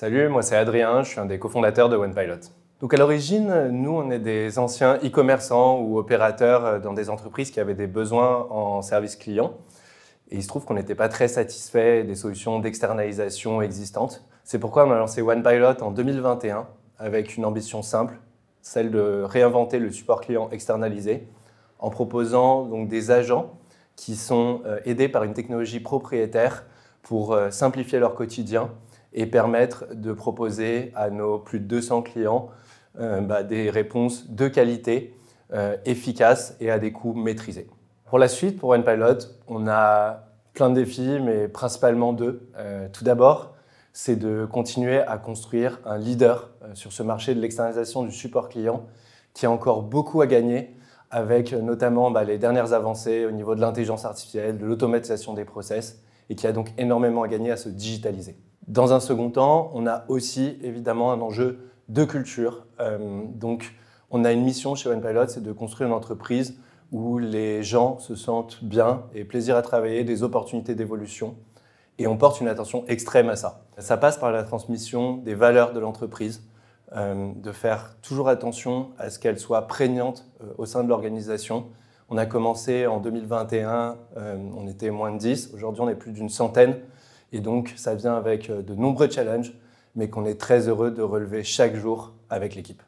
Salut, moi c'est Adrien, je suis un des cofondateurs de OnePilot. Donc à l'origine, nous on est des anciens e-commerçants ou opérateurs euh, dans des entreprises qui avaient des besoins en service client. Et il se trouve qu'on n'était pas très satisfait des solutions d'externalisation existantes. C'est pourquoi on a lancé OnePilot en 2021 avec une ambition simple, celle de réinventer le support client externalisé en proposant donc des agents qui sont euh, aidés par une technologie propriétaire pour euh, simplifier leur quotidien et permettre de proposer à nos plus de 200 clients euh, bah, des réponses de qualité, euh, efficaces et à des coûts maîtrisés. Pour la suite, pour OnePilot, on a plein de défis, mais principalement deux. Euh, tout d'abord, c'est de continuer à construire un leader sur ce marché de l'externalisation du support client qui a encore beaucoup à gagner avec notamment bah, les dernières avancées au niveau de l'intelligence artificielle, de l'automatisation des process et qui a donc énormément à gagner à se digitaliser. Dans un second temps, on a aussi évidemment un enjeu de culture. Euh, donc, on a une mission chez OnePilot, c'est de construire une entreprise où les gens se sentent bien et plaisir à travailler, des opportunités d'évolution. Et on porte une attention extrême à ça. Ça passe par la transmission des valeurs de l'entreprise, euh, de faire toujours attention à ce qu'elles soient prégnantes euh, au sein de l'organisation. On a commencé en 2021, on était moins de 10, aujourd'hui on est plus d'une centaine. Et donc, ça vient avec euh, de nombreux challenges, mais qu'on est très heureux de relever chaque jour avec l'équipe.